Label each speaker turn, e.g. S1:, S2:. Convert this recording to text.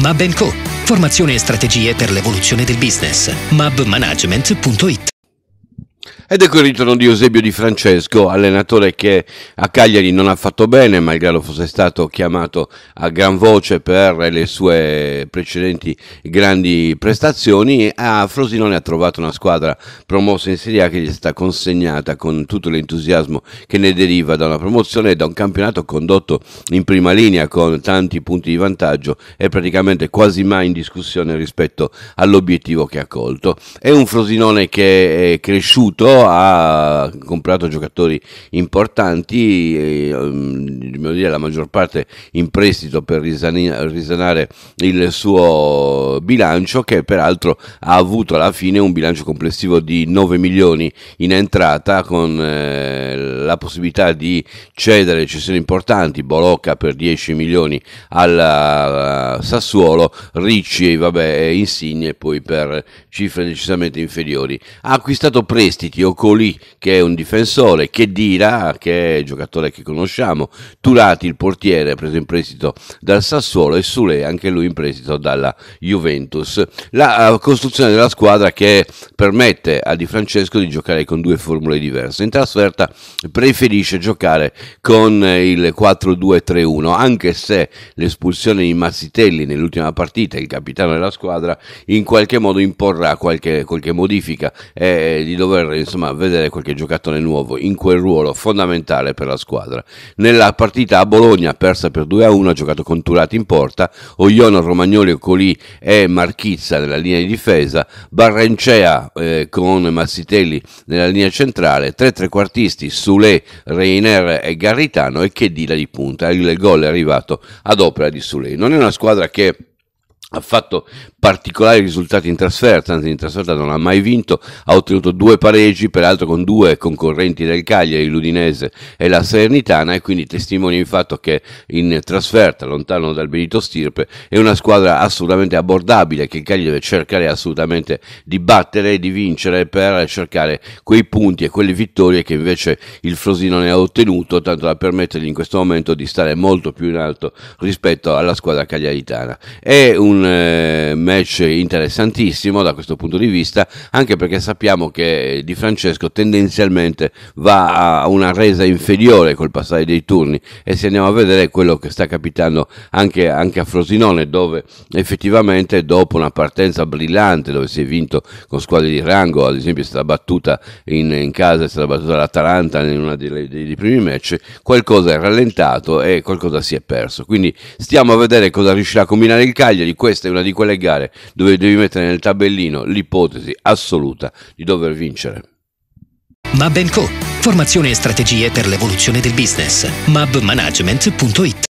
S1: Mab Co. Formazione e strategie per l'evoluzione del business. mabmanagement.it ed ecco il ritorno di Eusebio Di Francesco, allenatore che a Cagliari non ha fatto bene, malgrado fosse stato chiamato a gran voce per le sue precedenti grandi prestazioni. A Frosinone ha trovato una squadra promossa in Serie A che gli è stata consegnata con tutto l'entusiasmo che ne deriva da una promozione e da un campionato condotto in prima linea con tanti punti di vantaggio e praticamente quasi mai in discussione rispetto all'obiettivo che ha colto. È un Frosinone che è cresciuto venduto, ha comprato giocatori importanti, e, ehm, dire, la maggior parte in prestito per risanare il suo bilancio che peraltro ha avuto alla fine un bilancio complessivo di 9 milioni in entrata con eh, la possibilità di cedere cessioni importanti, Bolocca per 10 milioni al eh, Sassuolo, Ricci vabbè, Insigne poi per cifre decisamente inferiori. Ha acquistato prestiti partiti, Ocoli che è un difensore, Chedira che è il giocatore che conosciamo, Turati il portiere preso in prestito dal Sassuolo e Sule anche lui in prestito dalla Juventus. La eh, costruzione della squadra che permette a Di Francesco di giocare con due formule diverse. In trasferta preferisce giocare con eh, il 4-2-3-1 anche se l'espulsione di Mazzitelli nell'ultima partita, il capitano della squadra, in qualche modo imporrà qualche, qualche modifica e eh, di dover insomma, vedere qualche giocatore nuovo in quel ruolo fondamentale per la squadra. Nella partita a Bologna, persa per 2-1, a ha giocato con Turati in porta, Oiono, Romagnoli, Colì e Marchizza nella linea di difesa, Barrencea eh, con Massitelli nella linea centrale, tre trequartisti, Sule, Reiner e Garritano e Chedila di punta. Il gol è arrivato ad opera di Sule. Non è una squadra che ha fatto particolari risultati in trasferta, anzi in trasferta non ha mai vinto, ha ottenuto due pareggi, peraltro con due concorrenti del Cagliari, l'Udinese e la Salernitana e quindi testimonia il fatto che in trasferta, lontano dal Benito Stirpe, è una squadra assolutamente abbordabile che il Cagliari deve cercare assolutamente di battere e di vincere per cercare quei punti e quelle vittorie che invece il Frosino ne ha ottenuto, tanto da permettergli in questo momento di stare molto più in alto rispetto alla squadra cagliaritana. È un un eh, match interessantissimo da questo punto di vista, anche perché sappiamo che Di Francesco tendenzialmente va a una resa inferiore col passare dei turni e se andiamo a vedere quello che sta capitando anche, anche a Frosinone, dove effettivamente dopo una partenza brillante, dove si è vinto con squadre di rango, ad esempio è stata battuta in, in casa, è stata battuta l'Atalanta in uno dei, dei, dei primi match, qualcosa è rallentato e qualcosa si è perso. Quindi stiamo a vedere cosa riuscirà a combinare il Cagliari questa è una di quelle gare dove devi mettere nel tabellino l'ipotesi assoluta di dover vincere. Mab Co. Formazione e strategie per l'evoluzione del business. mabmanagement.it